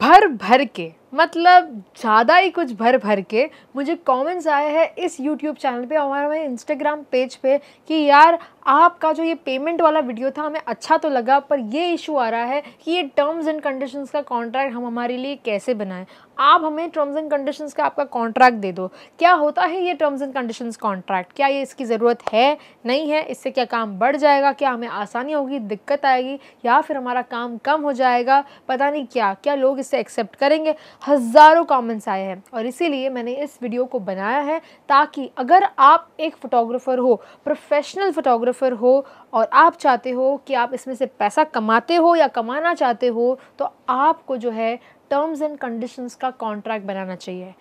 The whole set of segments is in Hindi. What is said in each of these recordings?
भर भर के मतलब ज़्यादा ही कुछ भर भर के मुझे कमेंट्स आए हैं इस YouTube चैनल पे और हमारे Instagram पेज पे कि यार आपका जो ये पेमेंट वाला वीडियो था हमें अच्छा तो लगा पर ये इशू आ रहा है कि ये टर्म्स एंड कंडीशंस का कॉन्ट्रैक्ट हम हमारे लिए कैसे बनाएं आप हमें टर्म्स एंड कंडीशंस का आपका कॉन्ट्रैक्ट दे दो क्या होता है ये टर्म्स एंड कंडीशंस कॉन्ट्रैक्ट क्या ये इसकी ज़रूरत है नहीं है इससे क्या काम बढ़ जाएगा क्या हमें आसानी होगी दिक्कत आएगी या फिर हमारा काम कम हो जाएगा पता नहीं क्या क्या लोग इसे एक्सेप्ट करेंगे हज़ारों कॉमेंट्स आए हैं और इसीलिए मैंने इस वीडियो को बनाया है ताकि अगर आप एक फ़ोटोग्राफ़र हो प्रोफेशनल फ़ोटोग्राफ़र हो और आप चाहते हो कि आप इसमें से पैसा कमाते हो या कमाना चाहते हो तो आपको जो है टर्म्स एंड कंडीशंस का कॉन्ट्रैक्ट बनाना चाहिए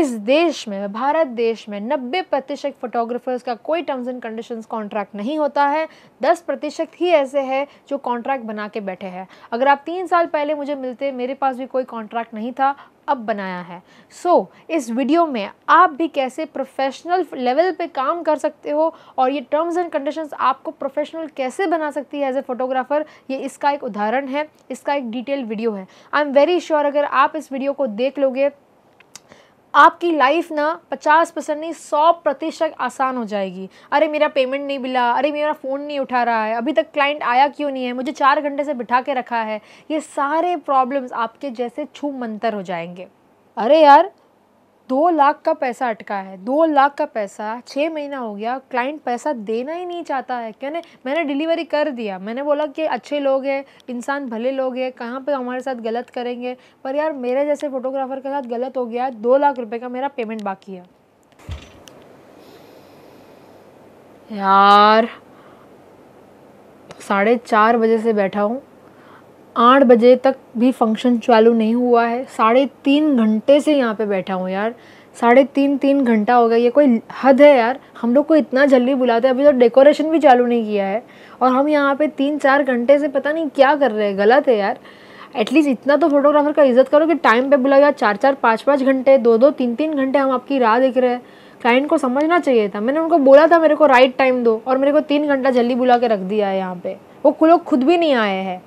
इस देश में भारत देश में नब्बे प्रतिशत फोटोग्राफर्स का कोई टर्म्स एंड कंडीशंस कॉन्ट्रैक्ट नहीं होता है दस प्रतिशत ही ऐसे हैं जो कॉन्ट्रैक्ट बना के बैठे हैं अगर आप तीन साल पहले मुझे मिलते मेरे पास भी कोई कॉन्ट्रैक्ट नहीं था अब बनाया है सो so, इस वीडियो में आप भी कैसे प्रोफेशनल लेवल पे काम कर सकते हो और ये टर्म्स एंड कंडीशंस आपको प्रोफेशनल कैसे बना सकती है एज ए फोटोग्राफर ये इसका एक उदाहरण है इसका एक डिटेल वीडियो है आई एम वेरी श्योर अगर आप इस वीडियो को देख लोगे आपकी लाइफ ना पचास परसेंट नहीं सौ प्रतिशत आसान हो जाएगी अरे मेरा पेमेंट नहीं मिला अरे मेरा फ़ोन नहीं उठा रहा है अभी तक क्लाइंट आया क्यों नहीं है मुझे चार घंटे से बिठा के रखा है ये सारे प्रॉब्लम्स आपके जैसे छू मंतर हो जाएंगे अरे यार दो लाख का पैसा अटका है दो लाख का पैसा छः महीना हो गया क्लाइंट पैसा देना ही नहीं चाहता है नहीं मैंने डिलीवरी कर दिया मैंने बोला कि अच्छे लोग हैं इंसान भले लोग हैं कहाँ पे हमारे साथ गलत करेंगे पर यार मेरे जैसे फोटोग्राफर के साथ गलत हो गया दो लाख रुपये का मेरा पेमेंट बाकी है यार साढ़े चार बजे से बैठा हूँ आठ बजे तक भी फंक्शन चालू नहीं हुआ है साढ़े तीन घंटे से यहाँ पे बैठा हूँ यार साढ़े तीन तीन घंटा हो गया ये कोई हद है यार हम लोग को इतना जल्दी बुलाते हैं अभी तो डेकोरेशन भी चालू नहीं किया है और हम यहाँ पे तीन चार घंटे से पता नहीं क्या कर रहे हैं गलत है यार एटलीस्ट इतना तो फोटोग्राफर का इज्जत करो कि टाइम पे बुलाओ यार चार चार पाँच पाँच घंटे दो दो तीन तीन घंटे हम आपकी राह देख रहे हैं क्लाइंट को समझना चाहिए था मैंने उनको बोला था मेरे को राइट टाइम दो और मेरे को तीन घंटा जल्दी बुला के रख दिया है यहाँ पे वो लोग खुद भी नहीं आए हैं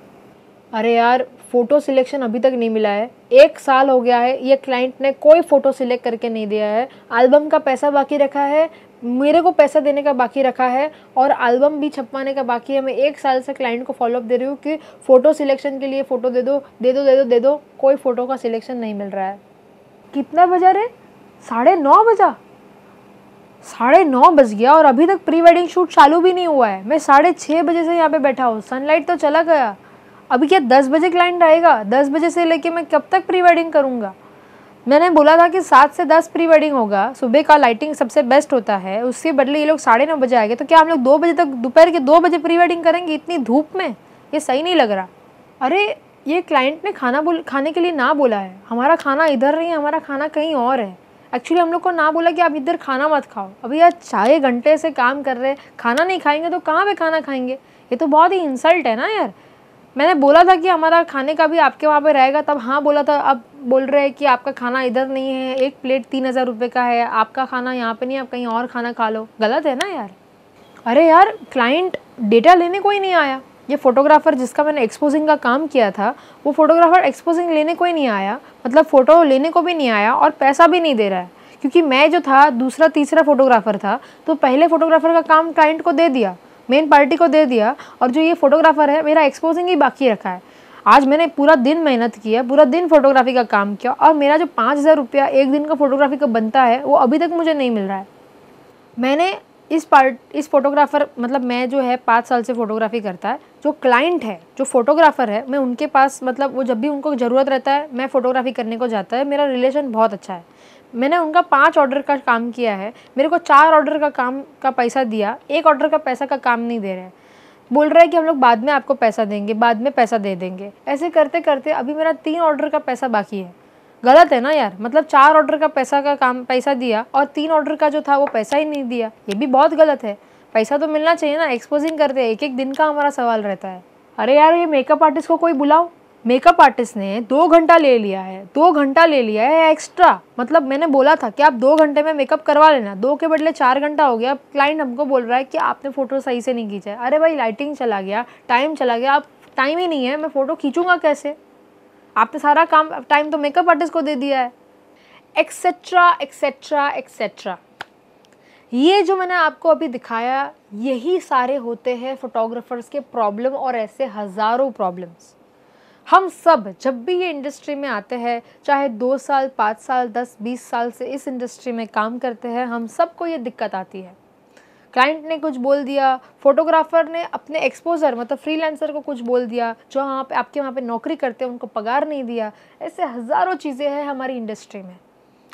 अरे यार फ़ोटो सिलेक्शन अभी तक नहीं मिला है एक साल हो गया है ये क्लाइंट ने कोई फ़ोटो सिलेक्ट करके नहीं दिया है एल्बम का पैसा बाकी रखा है मेरे को पैसा देने का बाकी रखा है और एल्बम भी छपवाने का बाकी है मैं एक साल से क्लाइंट को फॉलोअप दे रही हूँ कि फ़ोटो सिलेक्शन के लिए फ़ोटो दे दो दे दो दे दो दे दो कोई फ़ोटो का सिलेक्शन नहीं मिल रहा है कितना बजा रे साढ़े नौ बजा साढ़े नौ बज गया और अभी तक प्री वेडिंग शूट चालू भी नहीं हुआ है मैं साढ़े छः बजे से यहाँ पे बैठा हूँ सनलाइट तो चला गया अभी क्या दस बजे क्लाइंट आएगा दस बजे से लेके मैं कब तक प्री वेडिंग करूँगा मैंने बोला था कि सात से दस प्री वेडिंग होगा सुबह का लाइटिंग सबसे बेस्ट होता है उसके बदले ये लोग साढ़े नौ बजे आएंगे तो क्या हम लोग दो बजे तक दोपहर के दो बजे प्री वेडिंग करेंगे इतनी धूप में ये सही नहीं लग रहा अरे ये क्लाइंट ने खाना बोल खाने के लिए ना बोला है हमारा खाना इधर नहीं है हमारा खाना कहीं और है एक्चुअली हम लोग को ना बोला कि आप इधर खाना मत खाओ अभी यार छः घंटे से काम कर रहे हैं खाना नहीं खाएंगे तो कहाँ पे खाना खाएंगे ये तो बहुत ही इंसल्ट है ना यार मैंने बोला था कि हमारा खाने का भी आपके वहाँ पे रहेगा तब हाँ बोला था अब बोल रहे हैं कि आपका खाना इधर नहीं है एक प्लेट तीन हज़ार रुपये का है आपका खाना यहाँ पे नहीं आप कहीं और खाना खा लो गलत है ना यार अरे यार क्लाइंट डेटा लेने कोई नहीं आया ये फोटोग्राफर जिसका मैंने एक्सपोजिंग का काम किया था वो फोटोग्राफर एक्सपोजिंग लेने को ही नहीं आया मतलब फ़ोटो लेने को भी नहीं आया और पैसा भी नहीं दे रहा है क्योंकि मैं जो था दूसरा तीसरा फोटोग्राफर था तो पहले फोटोग्राफर का काम क्लाइंट को दे दिया मेन पार्टी को दे दिया और जो ये फोटोग्राफर है मेरा एक्सपोजिंग ही बाकी रखा है आज मैंने पूरा दिन मेहनत किया पूरा दिन फोटोग्राफी का काम किया और मेरा जो पाँच हज़ार रुपया एक दिन का फोटोग्राफी का बनता है वो अभी तक मुझे नहीं मिल रहा है मैंने इस पार्ट इस फोटोग्राफ़र मतलब मैं जो है पाँच साल से फ़ोटोग्राफी करता है जो क्लाइंट है जो फोटोग्राफ़र है मैं उनके पास मतलब वो जब भी उनको ज़रूरत रहता है मैं फ़ोटोग्राफी करने को जाता है मेरा रिलेशन बहुत अच्छा है मैंने उनका पाँच ऑर्डर का काम किया है मेरे को चार ऑर्डर का काम का पैसा दिया एक ऑर्डर का पैसा का काम नहीं दे रहे हैं बोल रहा है कि हम लोग बाद में आपको पैसा देंगे बाद में पैसा दे देंगे ऐसे करते करते अभी मेरा तीन ऑर्डर का पैसा बाकी है गलत है ना यार मतलब चार ऑर्डर का पैसा का काम पैसा दिया और तीन ऑर्डर का जो था वो पैसा ही नहीं दिया ये भी बहुत गलत है पैसा तो मिलना चाहिए ना एक्सपोजिंग करते हैं एक एक दिन का हमारा सवाल रहता है अरे यार ये मेकअप आर्टिस्ट को कोई बुलाओ मेकअप आर्टिस्ट ने दो घंटा ले लिया है दो घंटा ले लिया है एक्स्ट्रा मतलब मैंने बोला था कि आप दो घंटे में मेकअप करवा लेना दो के बदले चार घंटा हो गया क्लाइंट हमको बोल रहा है कि आपने फ़ोटो सही से नहीं खींचा अरे भाई लाइटिंग चला गया टाइम चला गया आप टाइम ही नहीं है मैं फ़ोटो खींचूंगा कैसे आपने सारा काम टाइम तो मेकअप आर्टिस्ट को दे दिया है एक्सेट्रा एक्सेट्रा एक्सेट्रा ये जो मैंने आपको अभी दिखाया यही सारे होते हैं फोटोग्राफर्स के प्रॉब्लम और ऐसे हज़ारों प्रॉब्लम्स हम सब जब भी ये इंडस्ट्री में आते हैं चाहे दो साल पाँच साल दस बीस साल से इस इंडस्ट्री में काम करते हैं हम सबको ये दिक्कत आती है क्लाइंट ने कुछ बोल दिया फोटोग्राफर ने अपने एक्सपोजर मतलब फ्रीलांसर को कुछ बोल दिया जो वहाँ पे आपके वहाँ पे नौकरी करते हैं उनको पगार नहीं दिया ऐसे हज़ारों चीज़ें हैं हमारी इंडस्ट्री में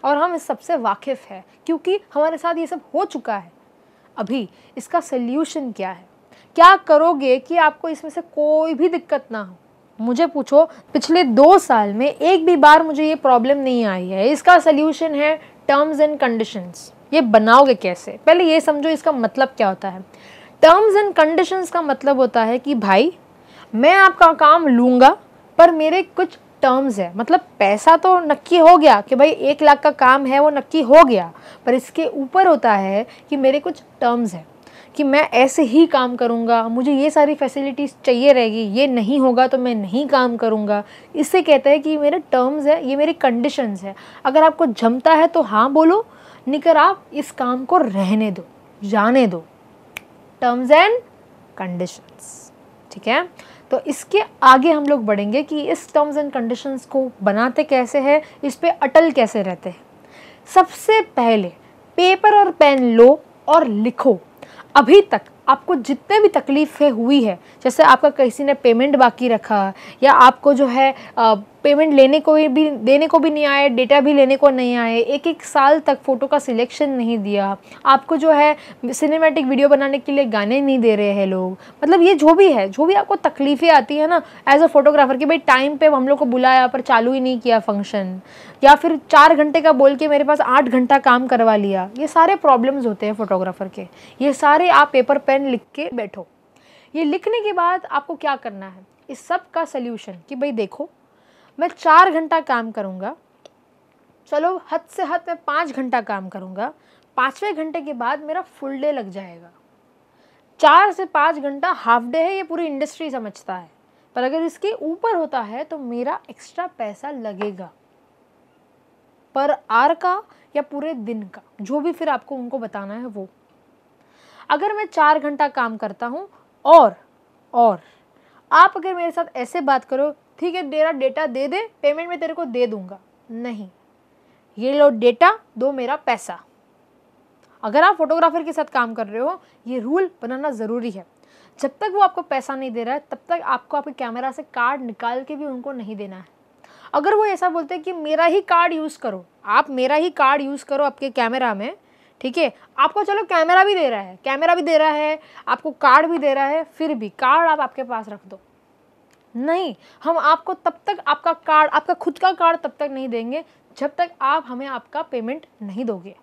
और हम इस सबसे वाकिफ़ हैं क्योंकि हमारे साथ ये सब हो चुका है अभी इसका सल्यूशन क्या है क्या करोगे कि आपको इसमें से कोई भी दिक्कत ना हो मुझे पूछो पिछले दो साल में एक भी बार मुझे ये प्रॉब्लम नहीं आई है इसका सोल्यूशन है टर्म्स एंड कंडीशंस ये बनाओगे कैसे पहले ये समझो इसका मतलब क्या होता है टर्म्स एंड कंडीशंस का मतलब होता है कि भाई मैं आपका काम लूँगा पर मेरे कुछ टर्म्स है मतलब पैसा तो नक्की हो गया कि भाई एक लाख का काम है वो नक्की हो गया पर इसके ऊपर होता है कि मेरे कुछ टर्म्स हैं कि मैं ऐसे ही काम करूँगा मुझे ये सारी फैसिलिटीज़ चाहिए रहेगी ये नहीं होगा तो मैं नहीं काम करूँगा इससे कहता है कि मेरे टर्म्स है ये मेरी कंडीशंस है अगर आपको जमता है तो हाँ बोलो निकर आप इस काम को रहने दो जाने दो टर्म्स एंड कंडीशंस ठीक है तो इसके आगे हम लोग बढ़ेंगे कि इस टर्म्स एंड कंडीशंस को बनाते कैसे हैं इस पर अटल कैसे रहते हैं सबसे पहले पेपर और पेन लो और लिखो अभी तक आपको जितने भी तकलीफ़ें हुई है जैसे आपका किसी ने पेमेंट बाकी रखा या आपको जो है पेमेंट लेने को भी देने को भी नहीं आए डेटा भी लेने को नहीं आए एक एक साल तक फ़ोटो का सिलेक्शन नहीं दिया आपको जो है सिनेमैटिक वीडियो बनाने के लिए गाने नहीं दे रहे हैं लोग मतलब ये जो भी है जो भी आपको तकलीफ़ें आती है ना एज अ फोटोग्राफर कि भाई टाइम पर हम लोग को बुलाया पर चालू ही नहीं किया फंक्शन या फिर चार घंटे का बोल के मेरे पास आठ घंटा काम करवा लिया ये सारे प्रॉब्लम्स होते हैं फोटोग्राफर के ये सारे आप पेपर पेन लिख के बैठो ये लिखने के बाद आपको क्या करना है इस सब का सल्यूशन कि भाई देखो मैं चार घंटा काम करूँगा चलो हद से हद मैं पाँच घंटा काम करूँगा पाँचवें घंटे के बाद मेरा फुल डे लग जाएगा चार से पाँच घंटा हाफ डे है ये पूरी इंडस्ट्री समझता है पर अगर इसके ऊपर होता है तो मेरा एक्स्ट्रा पैसा लगेगा पर आर का या पूरे दिन का जो भी फिर आपको उनको बताना है वो अगर मैं चार घंटा काम करता हूँ और और आप अगर मेरे साथ ऐसे बात करो ठीक है तेरा डेटा दे दे पेमेंट मैं तेरे को दे दूंगा नहीं ये लो डेटा दो मेरा पैसा अगर आप फोटोग्राफर के साथ काम कर रहे हो ये रूल बनाना ज़रूरी है जब तक वो आपको पैसा नहीं दे रहा है तब तक आपको आपके कैमरा से कार्ड निकाल के भी उनको नहीं देना है अगर वो ऐसा बोलते हैं कि मेरा ही कार्ड यूज़ करो आप मेरा ही कार्ड यूज़ करो आपके कैमरा में ठीक है आपको चलो कैमरा भी दे रहा है कैमरा भी दे रहा है आपको कार्ड भी दे रहा है फिर भी कार्ड आप आपके पास रख दो नहीं हम आपको तब तक आपका कार्ड आपका खुद का कार्ड तब तक नहीं देंगे जब तक आप हमें आपका पेमेंट नहीं दोगे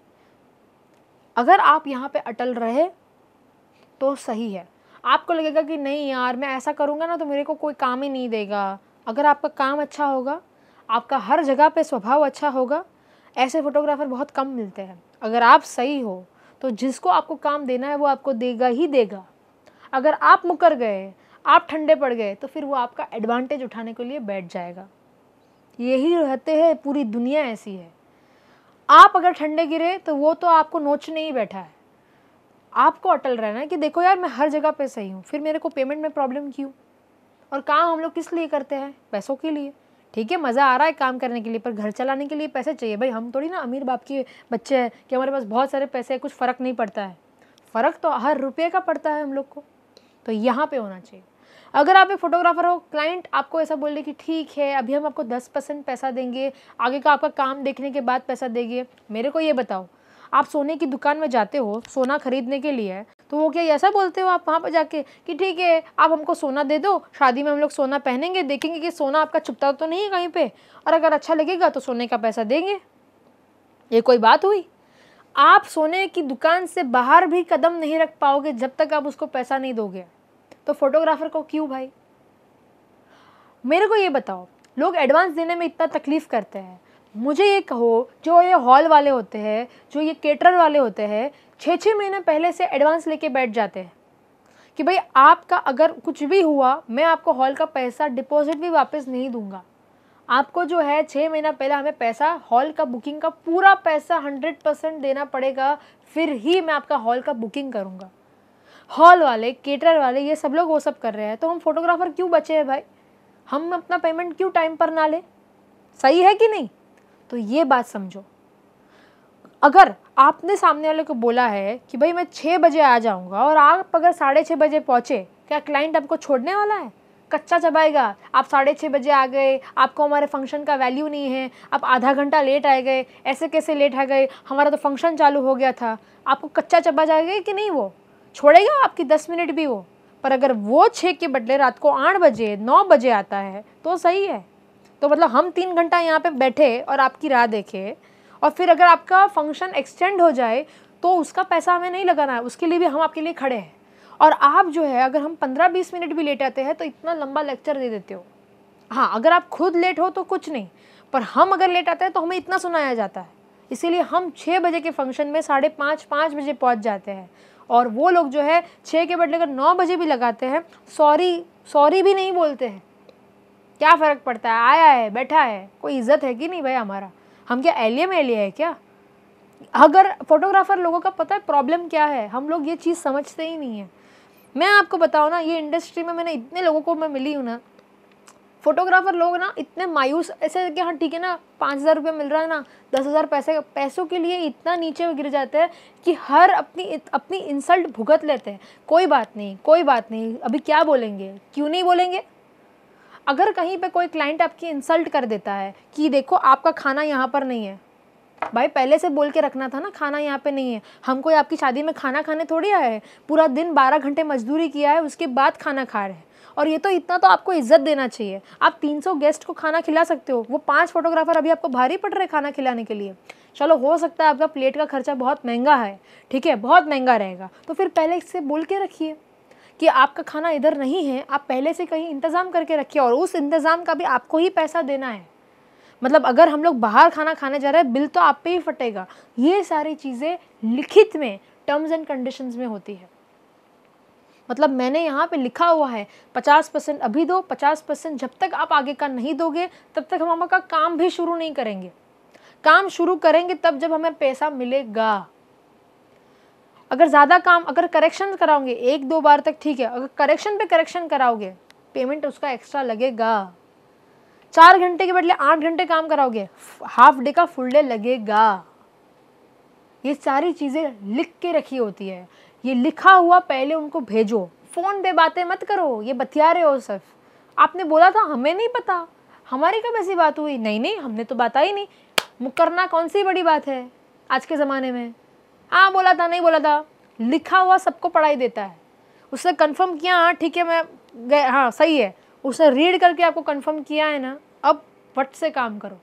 अगर आप यहाँ पे अटल रहे तो सही है आपको लगेगा कि नहीं यार मैं ऐसा करूँगा ना तो मेरे को कोई काम ही नहीं देगा अगर आपका काम अच्छा होगा आपका हर जगह पे स्वभाव अच्छा होगा ऐसे फोटोग्राफर बहुत कम मिलते हैं अगर आप सही हो तो जिसको आपको काम देना है वो आपको देगा ही देगा अगर आप मुकर गए आप ठंडे पड़ गए तो फिर वो आपका एडवांटेज उठाने के लिए बैठ जाएगा यही रहते हैं पूरी दुनिया ऐसी है आप अगर ठंडे गिरे तो वो तो आपको नोच नहीं बैठा है आपको अटल रहना है कि देखो यार मैं हर जगह पे सही हूँ फिर मेरे को पेमेंट में प्रॉब्लम क्यों और काम हम लोग किस लिए करते हैं पैसों के लिए ठीक है मज़ा आ रहा है काम करने के लिए पर घर चलाने के लिए पैसे चाहिए भाई हम थोड़ी ना अमीर बाप के बच्चे हैं कि हमारे पास बहुत सारे पैसे हैं कुछ फ़र्क नहीं पड़ता है फ़र्क तो हर रुपये का पड़ता है हम लोग को तो यहाँ पे होना चाहिए अगर आप एक फोटोग्राफर हो क्लाइंट आपको ऐसा बोल रहे कि ठीक है अभी हम आपको दस परसेंट पैसा देंगे आगे का आपका काम देखने के बाद पैसा देंगे मेरे को ये बताओ आप सोने की दुकान में जाते हो सोना खरीदने के लिए तो वो क्या ऐसा बोलते हो आप वहाँ पर जाके कि ठीक है आप हमको सोना दे दो शादी में हम लोग सोना पहनेंगे देखेंगे कि सोना आपका छुपता तो नहीं है कहीं पे और अगर अच्छा लगेगा तो सोने का पैसा देंगे ये कोई बात हुई आप सोने की दुकान से बाहर भी कदम नहीं रख पाओगे जब तक आप उसको पैसा नहीं दोगे तो फोटोग्राफर को क्यों भाई मेरे को ये बताओ लोग एडवांस देने में इतना तकलीफ़ करते हैं मुझे ये कहो जो ये हॉल वाले होते हैं जो ये केटर वाले होते हैं छः छः महीने पहले से एडवांस लेके बैठ जाते हैं कि भाई आपका अगर कुछ भी हुआ मैं आपको हॉल का पैसा डिपॉजिट भी वापस नहीं दूंगा आपको जो है छः महीना पहले हमें पैसा हॉल का बुकिंग का पूरा पैसा हंड्रेड परसेंट देना पड़ेगा फिर ही मैं आपका हॉल का बुकिंग करूँगा हॉल वाले केटर वाले ये सब लोग वो सब कर रहे हैं तो हम फोटोग्राफर क्यों बचे हैं भाई हम अपना पेमेंट क्यों टाइम पर ना लें सही है कि नहीं तो ये बात समझो अगर आपने सामने वाले को बोला है कि भाई मैं छः बजे आ जाऊँगा और आप अगर साढ़े छः बजे पहुँचे क्या क्लाइंट आपको छोड़ने वाला है कच्चा चबाएगा आप साढ़े छः बजे आ गए आपको हमारे फंक्शन का वैल्यू नहीं है आप आधा घंटा लेट आए गए ऐसे कैसे लेट आ गए हमारा तो फंक्शन चालू हो गया था आपको कच्चा चबा जाएगा कि नहीं वो छोड़ेगा आपकी दस मिनट भी वो पर अगर वो छः के बदले रात को आठ बजे नौ बजे आता है तो सही है तो मतलब हम तीन घंटा यहाँ पे बैठे और आपकी राह देखे और फिर अगर आपका फंक्शन एक्सटेंड हो जाए तो उसका पैसा हमें नहीं लगाना है उसके लिए भी हम आपके लिए खड़े हैं और आप जो है अगर हम पंद्रह बीस मिनट भी लेट आते हैं तो इतना लंबा लेक्चर दे देते हो हाँ अगर आप खुद लेट हो तो कुछ नहीं पर हम अगर लेट आते हैं तो हमें इतना सुनाया जाता है इसीलिए हम छः बजे के फंक्शन में साढ़े पाँच पाँच बजे पहुँच जाते हैं और वो लोग जो है छः के बदले अगर नौ बजे भी लगाते हैं सॉरी सॉरी भी नहीं बोलते हैं क्या फ़र्क पड़ता है आया है बैठा है कोई इज्जत है कि नहीं भाई हमारा हम क्या एलियम एलिया है क्या अगर फोटोग्राफर लोगों का पता है प्रॉब्लम क्या है हम लोग ये चीज़ समझते ही नहीं है मैं आपको बताऊँ ना ये इंडस्ट्री में मैंने इतने लोगों को मैं मिली हूँ ना फोटोग्राफर लोग ना इतने मायूस ऐसे कि हाँ ठीक है ना पाँच हज़ार रुपये मिल रहा है ना दस हज़ार पैसे पैसों के लिए इतना नीचे गिर जाते हैं कि हर अपनी अपनी इंसल्ट भुगत लेते हैं कोई बात नहीं कोई बात नहीं अभी क्या बोलेंगे क्यों नहीं बोलेंगे अगर कहीं पे कोई क्लाइंट आपकी इंसल्ट कर देता है कि देखो आपका खाना यहाँ पर नहीं है भाई पहले से बोल के रखना था ना खाना यहाँ पे नहीं है हम कोई आपकी शादी में खाना खाने थोड़ी आए हैं पूरा दिन बारह घंटे मजदूरी किया है उसके बाद खाना खा रहे हैं और ये तो इतना तो आपको इज्जत देना चाहिए आप 300 गेस्ट को खाना खिला सकते हो वो पांच फोटोग्राफर अभी आपको भारी पड़ रहे खाना खिलाने के लिए चलो हो सकता है आपका प्लेट का खर्चा बहुत महंगा है ठीक है बहुत महंगा रहेगा तो फिर पहले इससे बोल के रखिए कि आपका खाना इधर नहीं है आप पहले से कहीं इंतज़ाम करके रखिए और उस इंतज़ाम का भी आपको ही पैसा देना है मतलब अगर हम लोग बाहर खाना खाने जा रहे हैं बिल तो आप पे ही फटेगा ये सारी चीज़ें लिखित में टर्म्स एंड कंडीशंस में होती है मतलब मैंने यहाँ पे लिखा हुआ है पचास परसेंट अभी दो पचास परसेंट जब तक आप आगे का नहीं दोगे तब तक हम आपका काम भी शुरू नहीं करेंगे काम शुरू करेंगे तब जब हमें पैसा मिलेगा अगर ज़्यादा काम अगर करेक्शन कराओगे एक दो बार तक ठीक है अगर करेक्शन पे करेक्शन कराओगे पेमेंट उसका एक्स्ट्रा लगेगा चार घंटे के बदले आठ घंटे काम कराओगे हाफ डे का फुल डे लगेगा ये सारी चीज़ें लिख के रखी होती है ये लिखा हुआ पहले उनको भेजो फ़ोन पे बातें मत करो ये बतिया रहे हो सिर्फ आपने बोला था हमें नहीं पता हमारी कब ऐसी बात हुई नहीं नहीं हमने तो बात ही नहीं मुकरना कौन सी बड़ी बात है आज के ज़माने में हाँ बोला था नहीं बोला था लिखा हुआ सबको पढ़ाई देता है उसने कंफर्म किया हाँ ठीक है मैं गए हाँ सही है उसने रीड करके आपको कंफर्म किया है ना अब वट से काम करो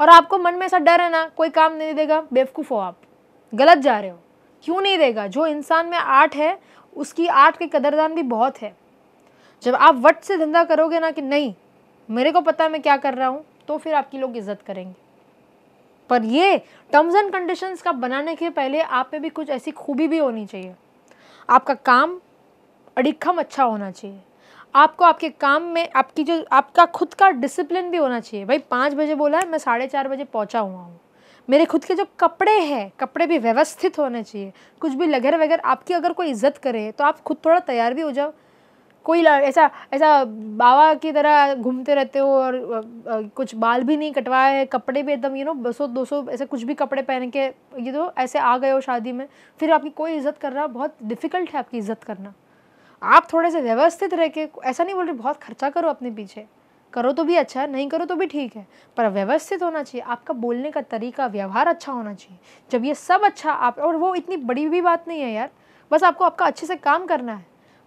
और आपको मन में ऐसा डर है ना कोई काम नहीं देगा बेवकूफ़ हो आप गलत जा रहे हो क्यों नहीं देगा जो इंसान में आर्ट है उसकी आर्ट की कदरदान भी बहुत है जब आप वट से धंधा करोगे ना कि नहीं मेरे को पता मैं क्या कर रहा हूँ तो फिर आपकी लोग इज्जत करेंगे पर ये टर्म्स एंड कंडीशंस का बनाने के पहले आप में भी कुछ ऐसी खूबी भी होनी चाहिए आपका काम अड़िखम अच्छा होना चाहिए आपको आपके काम में आपकी जो आपका खुद का डिसिप्लिन भी होना चाहिए भाई पाँच बजे बोला है मैं साढ़े चार बजे पहुँचा हुआ हूँ मेरे खुद के जो कपड़े हैं कपड़े भी व्यवस्थित होने चाहिए कुछ भी लगर वगैरह आपकी अगर कोई इज्जत करे तो आप खुद थोड़ा तैयार भी हो जाओ कोई ऐसा ऐसा बाबा की तरह घूमते रहते हो और आ, कुछ बाल भी नहीं कटवाए हैं कपड़े भी एकदम यू नो दो सौ दो सौ ऐसे कुछ भी कपड़े पहन के ये तो ऐसे आ गए हो शादी में फिर आपकी कोई इज्जत करना बहुत डिफ़िकल्ट है आपकी इज्जत करना आप थोड़े से व्यवस्थित रह के ऐसा नहीं बोल रहे बहुत खर्चा करो अपने पीछे करो तो भी अच्छा है नहीं करो तो भी ठीक है पर व्यवस्थित होना चाहिए आपका बोलने का तरीका व्यवहार अच्छा होना चाहिए जब ये सब अच्छा आप और वो इतनी बड़ी भी बात नहीं है यार बस आपको आपका अच्छे से काम करना है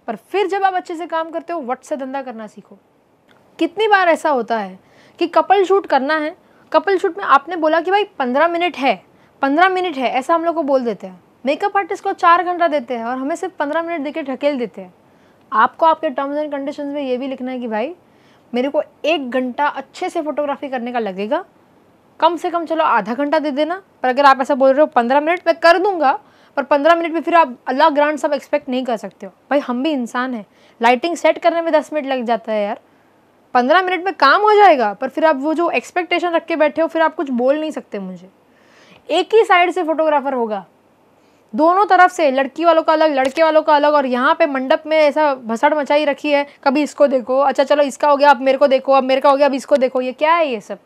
पर फिर जब आप अच्छे से काम करते हो वट से धंधा करना सीखो कितनी बार ऐसा होता है कि कपल शूट करना है कपल शूट में आपने बोला कि भाई पंद्रह मिनट है पंद्रह मिनट है ऐसा हम लोग को बोल देते हैं मेकअप आर्टिस्ट को चार घंटा देते हैं और हमें सिर्फ पंद्रह मिनट देके ढकेल देते हैं आपको आपके टर्म्स एंड कंडीशन में ये भी लिखना है कि भाई मेरे को एक घंटा अच्छे से फ़ोटोग्राफी करने का लगेगा कम से कम चलो आधा घंटा दे देना पर अगर आप ऐसा बोल रहे हो पंद्रह मिनट मैं कर दूंगा पर पंद्रह मिनट में फिर आप अल्लाह ग्रांड सब एक्सपेक्ट नहीं कर सकते हो भाई हम भी इंसान हैं लाइटिंग सेट करने में दस मिनट लग जाता है यार पंद्रह मिनट में काम हो जाएगा पर फिर आप वो जो एक्सपेक्टेशन रख के बैठे हो फिर आप कुछ बोल नहीं सकते मुझे एक ही साइड से फोटोग्राफर होगा दोनों तरफ से लड़की वालों का अलग लड़के वालों का अलग और यहाँ पे मंडप में ऐसा भसड़ मचाई रखी है कभी इसको देखो अच्छा चलो इसका हो गया अब मेरे को देखो अब मेरे का हो गया अब इसको देखो ये क्या है ये सब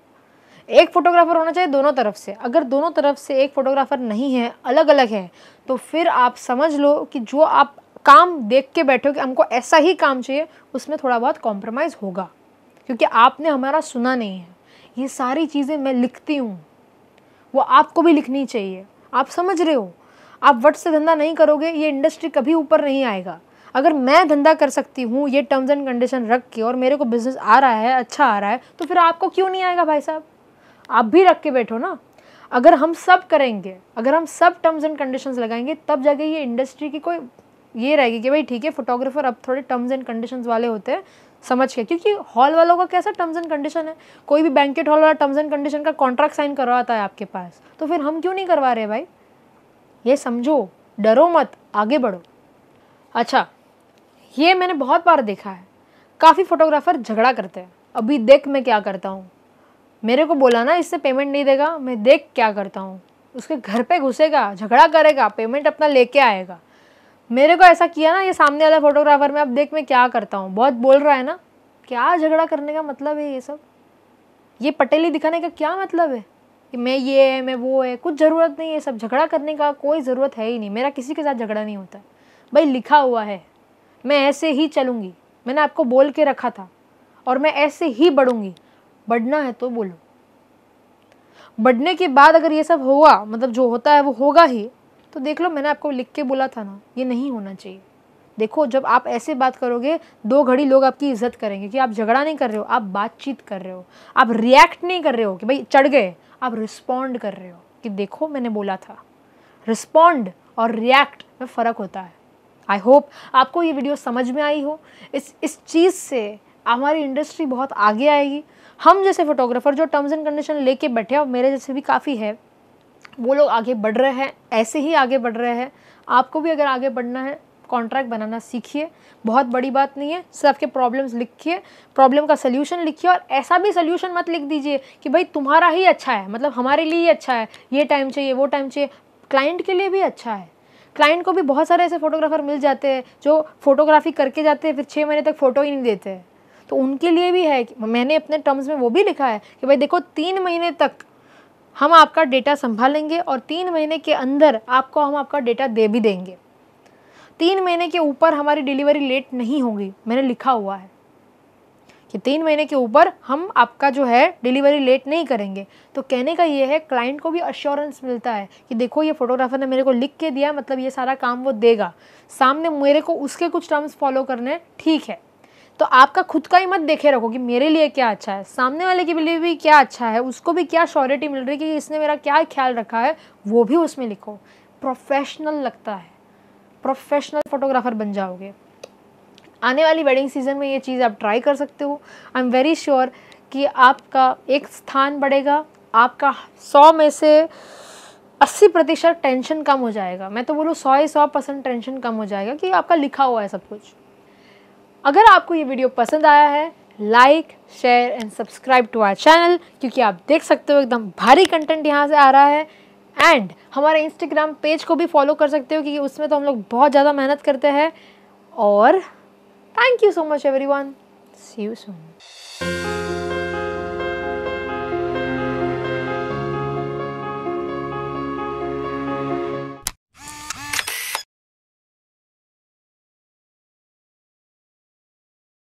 एक फोटोग्राफर होना चाहिए दोनों तरफ से अगर दोनों तरफ से एक फोटोग्राफर नहीं है अलग अलग है तो फिर आप समझ लो कि जो आप काम देख के बैठे हो कि हमको ऐसा ही काम चाहिए उसमें थोड़ा बहुत कॉम्प्रोमाइज़ होगा क्योंकि आपने हमारा सुना नहीं है ये सारी चीज़ें मैं लिखती हूँ वो आपको भी लिखनी चाहिए आप समझ रहे हो आप वट से धंधा नहीं करोगे ये इंडस्ट्री कभी ऊपर नहीं आएगा अगर मैं धंधा कर सकती हूँ ये टर्म्स एंड कंडीशन रख के और मेरे को बिजनेस आ रहा है अच्छा आ रहा है तो फिर आपको क्यों नहीं आएगा भाई साहब आप भी रख के बैठो ना अगर हम सब करेंगे अगर हम सब टर्म्स एंड कंडीशंस लगाएंगे तब जाके ये इंडस्ट्री की कोई ये रहेगी कि भाई ठीक है फोटोग्राफर अब थोड़े टर्म्स एंड कंडीशंस वाले होते हैं समझ के क्योंकि हॉल वालों का कैसा टर्म्स एंड कंडीशन है कोई भी बैंकेट हॉल वाला टर्म्स एंड कंडीशन का कॉन्ट्रैक्ट साइन करवाता है आपके पास तो फिर हम क्यों नहीं करवा रहे भाई ये समझो डरो मत आगे बढ़ो अच्छा ये मैंने बहुत बार देखा है काफ़ी फोटोग्राफर झगड़ा करते हैं अभी देख मैं क्या करता हूँ मेरे को बोला ना इससे पेमेंट नहीं देगा मैं देख क्या करता हूँ उसके घर पे घुसेगा झगड़ा करेगा पेमेंट अपना लेके आएगा मेरे को ऐसा किया ना ये सामने वाला फोटोग्राफर में अब देख मैं क्या करता हूँ बहुत बोल रहा है ना क्या झगड़ा करने का मतलब है ये सब ये पटेली दिखाने का क्या मतलब है कि मैं ये है मैं वो है कुछ ज़रूरत नहीं है सब झगड़ा करने का कोई ज़रूरत है ही नहीं मेरा किसी के साथ झगड़ा नहीं होता भाई लिखा हुआ है मैं ऐसे ही चलूँगी मैंने आपको बोल के रखा था और मैं ऐसे ही बढ़ूँगी बढ़ना है तो बोलो बढ़ने के बाद अगर ये सब होगा मतलब जो होता है वो होगा ही तो देख लो मैंने आपको लिख के बोला था ना ये नहीं होना चाहिए देखो जब आप ऐसे बात करोगे दो घड़ी लोग आपकी इज्जत करेंगे कि आप झगड़ा नहीं कर रहे हो आप बातचीत कर रहे हो आप रिएक्ट नहीं कर रहे हो कि भाई चढ़ गए आप रिस्पॉन्ड कर रहे हो कि देखो मैंने बोला था रिस्पॉन्ड और रिएक्ट में फ़र्क होता है आई होप आपको ये वीडियो समझ में आई हो इस इस चीज़ से हमारी इंडस्ट्री बहुत आगे आएगी हम जैसे फोटोग्राफर जो टर्म्स एंड कंडीशन लेके बैठे और मेरे जैसे भी काफ़ी है वो लोग आगे बढ़ रहे हैं ऐसे ही आगे बढ़ रहे हैं आपको भी अगर आगे बढ़ना है कॉन्ट्रैक्ट बनाना सीखिए बहुत बड़ी बात नहीं है सिर्फ के प्रॉब्लम्स लिखिए प्रॉब्लम का सलूशन लिखिए और ऐसा भी सलूशन मत लिख दीजिए कि भाई तुम्हारा ही अच्छा है मतलब हमारे लिए ही अच्छा है ये टाइम चाहिए वो टाइम चाहिए क्लाइंट के लिए भी अच्छा है क्लाइंट को भी बहुत सारे ऐसे फोटोग्राफर मिल जाते हैं जो फोटोग्राफी करके जाते हैं फिर छः महीने तक फ़ोटो ही नहीं देते हैं तो उनके लिए भी है मैंने अपने टर्म्स में वो भी लिखा है कि भाई देखो तीन महीने तक हम आपका डेटा संभालेंगे और तीन महीने के अंदर आपको हम आपका डेटा दे भी देंगे तीन महीने के ऊपर हमारी डिलीवरी लेट नहीं होगी मैंने लिखा हुआ है कि तीन महीने के ऊपर हम आपका जो है डिलीवरी लेट नहीं करेंगे तो कहने का ये है क्लाइंट को भी अश्योरेंस मिलता है कि देखो ये फोटोग्राफर ने मेरे को लिख के दिया मतलब ये सारा काम वो देगा सामने मेरे को उसके कुछ टर्म्स फॉलो करने ठीक है तो आपका खुद का ही मत देखे रखो कि मेरे लिए क्या अच्छा है सामने वाले के लिए भी क्या अच्छा है उसको भी क्या श्योरिटी मिल रही है कि इसने मेरा क्या ख्याल रखा है वो भी उसमें लिखो प्रोफेशनल लगता है प्रोफेशनल फोटोग्राफर बन जाओगे आने वाली वेडिंग सीज़न में ये चीज़ आप ट्राई कर सकते हो आई एम वेरी श्योर कि आपका एक स्थान बढ़ेगा आपका सौ में से अस्सी प्रतिशत टेंशन कम हो जाएगा मैं तो बोलूँ सौ ही सौ परसेंट टेंशन कम हो जाएगा कि आपका लिखा हुआ है सब कुछ अगर आपको ये वीडियो पसंद आया है like share and subscribe to our channel क्योंकि आप देख सकते हो एकदम भारी कंटेंट यहाँ से आ रहा है एंड हमारे इंस्टाग्राम पेज को भी फॉलो कर सकते हो क्योंकि उसमें तो हम लोग बहुत ज़्यादा मेहनत करते हैं और thank you so much everyone see you much